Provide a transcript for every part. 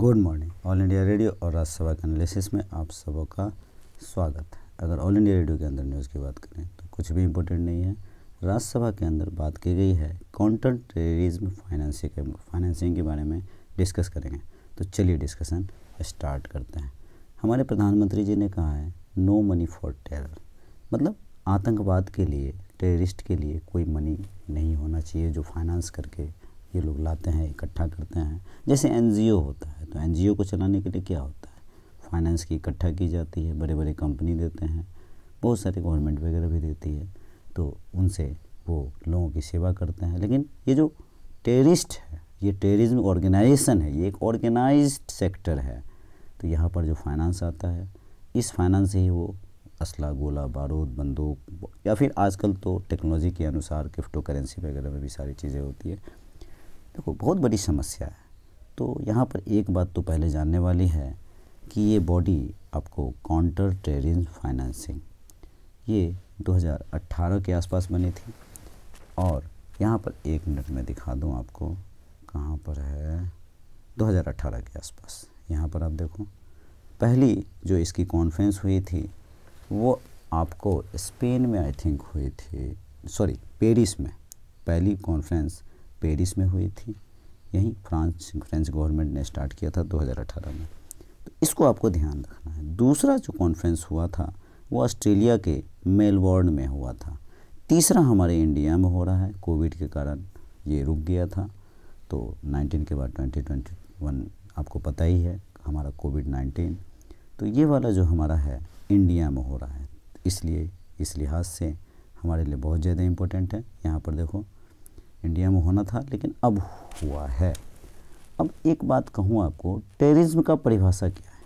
good morning all India radio और राज्यसभा के analysis में आप सबों का स्वागत है अगर ऑल इंडिया रेडियो के अंदर न्यूज़ की बात करें तो कुछ भी इम्पोर्टेंट नहीं है राज्यसभा के अंदर बात की गई है काउंटर टेररिज्म फाइनेंसिंग के फाइनेंसिंग के बारे में डिस्कस करेंगे तो चलिए डिस्कशन स्टार्ट करते हैं हमारे प्रधानमंत्री जी ने कहा है नो मनी फॉर टेरर मतलब आतंकवाद के लिए टेररिस्ट के लिए कोई मनी नहीं होना चाहिए जो फाइनेंस करके ये लोग लाते हैं इकट्ठा करते हैं जैसे एन होता है तो एन को चलाने के लिए क्या होता है फाइनेंस की इकट्ठा की जाती है बड़े बड़े कंपनी देते हैं बहुत सारी गवर्नमेंट वगैरह भी देती है तो उनसे वो लोगों की सेवा करते हैं लेकिन ये जो टेररिस्ट है ये टेररिज्म ऑर्गेनाइजेशन है ये एक ऑर्गेनाइज सेक्टर है तो यहाँ पर जो फाइनेंस आता है इस फाइनेंस से ही वो असला गोला बारूद बंदूक या फिर आजकल तो टेक्नोलॉजी के अनुसार क्रिप्टो करेंसी वगैरह में भी सारी चीज़ें होती है देखो बहुत बड़ी समस्या है तो यहाँ पर एक बात तो पहले जानने वाली है कि ये बॉडी आपको काउंटर टेरिन फाइनेंसिंग ये 2018 के आसपास बनी थी और यहाँ पर एक मिनट में दिखा दूँ आपको कहाँ पर है 2018 के आसपास यहाँ पर आप देखो पहली जो इसकी कॉन्फ्रेंस हुई थी वो आपको स्पेन में आई थिंक हुई थी सॉरी पेरिस में पहली कॉन्फ्रेंस पेरिस में हुई थी यहीं फ्रांस फ्रेंच गवर्नमेंट ने स्टार्ट किया था 2018 में तो इसको आपको ध्यान रखना है दूसरा जो कॉन्फ्रेंस हुआ था वो ऑस्ट्रेलिया के मेलबोर्न में हुआ था तीसरा हमारे इंडिया में हो रहा है कोविड के कारण ये रुक गया था तो 19 के बाद 2021 आपको पता ही है हमारा कोविड 19 तो ये वाला जो हमारा है इंडिया में हो रहा है इसलिए इस लिहाज से हमारे लिए बहुत ज़्यादा इम्पोर्टेंट है यहाँ पर देखो इंडिया में होना था लेकिन अब हुआ है अब एक बात कहूँ आपको टेररिज्म का परिभाषा क्या है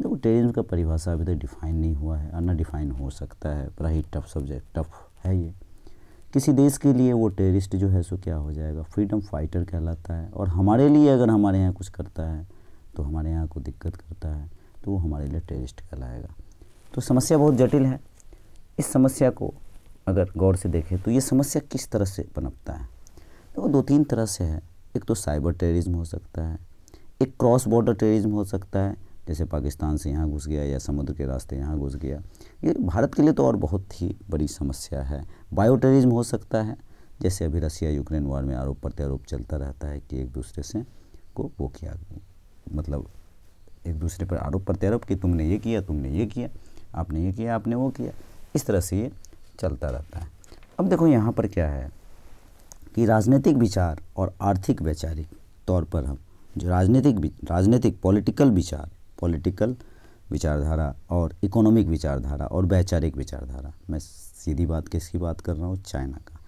देखो टेररिज्म का परिभाषा अभी तक तो डिफाइन नहीं हुआ है और ना डिफाइन हो सकता है बड़ा ही टफ सब्जेक्ट टफ है ये किसी देश के लिए वो टेररिस्ट जो है सो क्या हो जाएगा फ्रीडम फाइटर कहलाता है और हमारे लिए अगर हमारे यहाँ कुछ करता है तो हमारे यहाँ को दिक्कत करता है तो वो हमारे लिए टेररिस्ट कहलाएगा तो समस्या बहुत जटिल है इस समस्या को अगर गौर से देखें तो ये समस्या किस तरह से पनपता है तो दो तीन तरह से है एक तो साइबर टेररिज्म हो सकता है एक क्रॉस बॉर्डर टेररिज्म हो सकता है जैसे पाकिस्तान से यहाँ घुस गया या समुद्र के रास्ते यहाँ घुस गया ये भारत के लिए तो और बहुत ही बड़ी समस्या है बायो टेररिज्म हो सकता है जैसे अभी रसिया यूक्रेन वार में आरोप प्रत्यारोप चलता रहता है कि एक दूसरे से को वो किया मतलब एक दूसरे पर आरोप प्रत्यारोप कि तुमने ये किया तुमने ये किया आपने ये किया आपने वो किया इस तरह से ये चलता रहता है अब देखो यहाँ पर क्या है कि राजनीतिक विचार और आर्थिक वैचारिक तौर पर हम जो राजनीतिक राजनीतिक पॉलिटिकल विचार पॉलिटिकल विचारधारा और इकोनॉमिक विचारधारा और वैचारिक विचारधारा मैं सीधी बात किसकी बात कर रहा हूँ चाइना का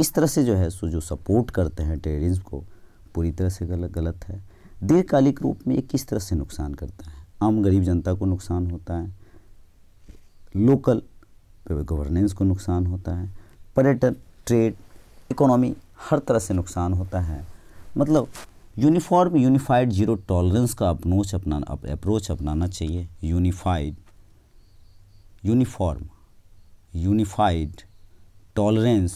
इस तरह से जो है सो जो सपोर्ट करते हैं टेररिज्म को पूरी तरह से गलत गलत है दीर्घकालिक रूप में ये किस तरह से नुकसान करता है आम गरीब जनता को नुकसान होता है लोकल गवर्नेंस को नुकसान होता है पर्यटन ट्रेड इकोनॉमी हर तरह से नुकसान होता है मतलब यूनिफॉर्म यूनिफाइड जीरो टॉलरेंस का अप्रोच अपनाना अप्रोच अपनाना चाहिए unified uniform unified tolerance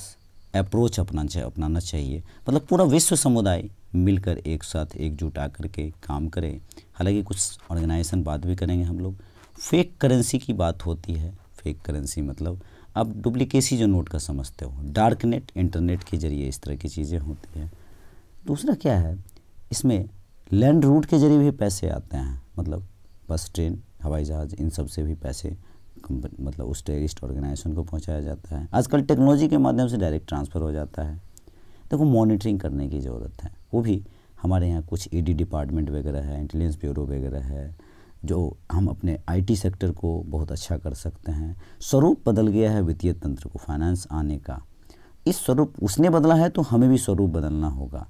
approach अपना अपनाना चाहिए मतलब पूरा विश्व समुदाय मिलकर एक साथ एकजुट आकर के काम करें हालांकि कुछ ऑर्गेनाइजेशन बात भी करेंगे हम लोग फेक करेंसी की बात होती है फेक करेंसी मतलब आप डुप्लीकेसी जो नोट का समझते हो डार्क नेट इंटरनेट के जरिए इस तरह की चीज़ें होती हैं दूसरा क्या है इसमें लैंड रूट के जरिए भी पैसे आते हैं मतलब बस ट्रेन हवाई जहाज़ इन सब से भी पैसे मतलब उस टेरिस्ट ऑर्गेनाइजेशन को पहुंचाया जाता है आजकल टेक्नोलॉजी के माध्यम से डायरेक्ट ट्रांसफ़र हो जाता है देखो मॉनिटरिंग करने की ज़रूरत है वो भी हमारे यहाँ कुछ ईडी e डिपार्टमेंट वगैरह है इंटेलिजेंस ब्यूरो वगैरह है जो हम अपने आईटी सेक्टर को बहुत अच्छा कर सकते हैं स्वरूप बदल गया है वित्तीय तंत्र को फाइनेंस आने का इस स्वरूप उसने बदला है तो हमें भी स्वरूप बदलना होगा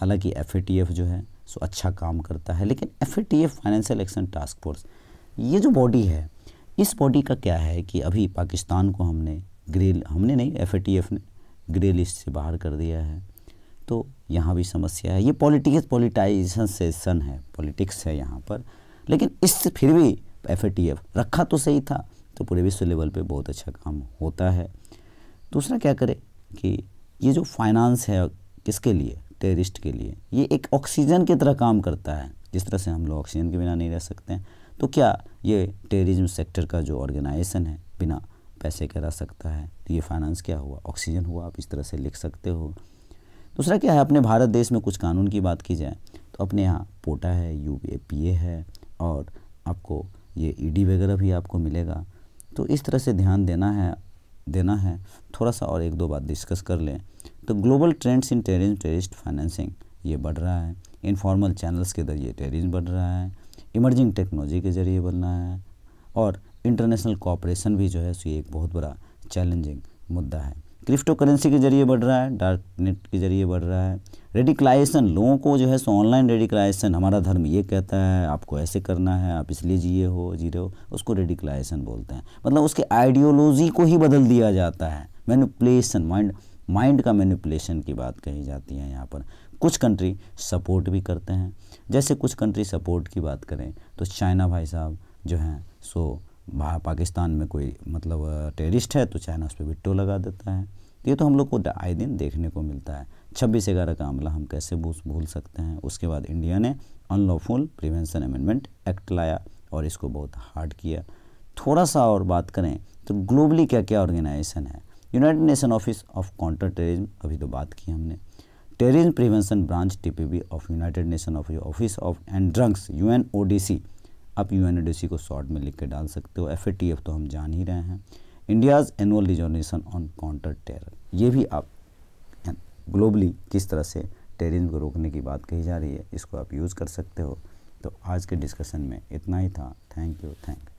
हालांकि एफ जो है सो अच्छा काम करता है लेकिन F financial action task force ये जो बॉडी है इस बॉडी का क्या है कि अभी पाकिस्तान को हमने ग्रेल हमने नहीं एफ ने ग्रे लिस्ट से बाहर कर दिया है तो यहाँ भी समस्या है ये पॉलिटिक्स पॉलिटाइजेशन सेशन है पॉलिटिक्स है यहाँ पर लेकिन इससे फिर भी एफ रखा तो सही था तो पूरे विश्व लेवल पे बहुत अच्छा काम होता है दूसरा क्या करें कि ये जो फाइनेंस है किसके लिए टेरिस्ट के लिए ये एक ऑक्सीजन की तरह काम करता है जिस तरह से हम लोग ऑक्सीजन के बिना नहीं रह सकते हैं तो क्या ये टेररिज्म सेक्टर का जो ऑर्गेनाइजेशन है बिना पैसे के रह सकता है तो ये फाइनेंस क्या हुआ ऑक्सीजन हुआ आप इस तरह से लिख सकते हो दूसरा क्या है अपने भारत देश में कुछ कानून की बात की जाए तो अपने यहाँ पोटा है यू पी ए है और आपको ये ईडी e वगैरह भी आपको मिलेगा तो इस तरह से ध्यान देना है देना है थोड़ा सा और एक दो बात डिस्कस कर लें तो ग्लोबल ट्रेंड्स इन टेरिज टेरिस्ट फाइनेंसिंग ये बढ़ रहा है इनफॉर्मल चैनल्स के जरिए टेरिज बढ़ रहा है इमर्जिंग टेक्नोलॉजी के ज़रिए बढ़ रहा है और इंटरनेशनल कॉपरेशन भी जो है सो ये एक बहुत बड़ा चैलेंजिंग मुद्दा है क्रिप्टो करेंसी के जरिए बढ़ रहा है डार्क नेट के जरिए बढ़ रहा है रेडिकलाइजेशन लोगों को जो है सो ऑनलाइन रेडिकलाइजेशन हमारा धर्म ये कहता है आपको ऐसे करना है आप इसलिए जिए हो जी रहे हो उसको रेडिकलाइजेशन बोलते हैं मतलब उसके आइडियोलॉजी को ही बदल दिया जाता है मैनिपुलेशन माइंड माइंड का मैनिपुलेशन की बात कही जाती है यहाँ पर कुछ कंट्री सपोर्ट भी करते हैं जैसे कुछ कंट्री सपोर्ट की बात करें तो चाइना भाई साहब जो हैं सो पाकिस्तान में कोई मतलब टेररिस्ट है तो चाइना उस पर विट्टो लगा देता है तो ये तो हम लोग को आए दिन देखने को मिलता है छब्बीस ग्यारह का अमला हम कैसे भूल सकते हैं उसके बाद इंडिया ने अनलॉफुल प्रिवेंशन अमेंडमेंट एक्ट लाया और इसको बहुत हार्ड किया थोड़ा सा और बात करें तो ग्लोबली क्या क्या ऑर्गेनाइजेशन है United Nation office of counter terrorism अभी तो बात की हमने terrorism prevention branch TPB of United Nation office of and drugs UNODC आप यू को शॉर्ट में लिख के डाल सकते हो एफ तो हम जान ही रहे हैं India's annual resolution on counter terror ये भी आप ग्लोबली किस तरह से टेरिज को रोकने की बात कही जा रही है इसको आप यूज़ कर सकते हो तो आज के डिस्कशन में इतना ही था थैंक यू थैंक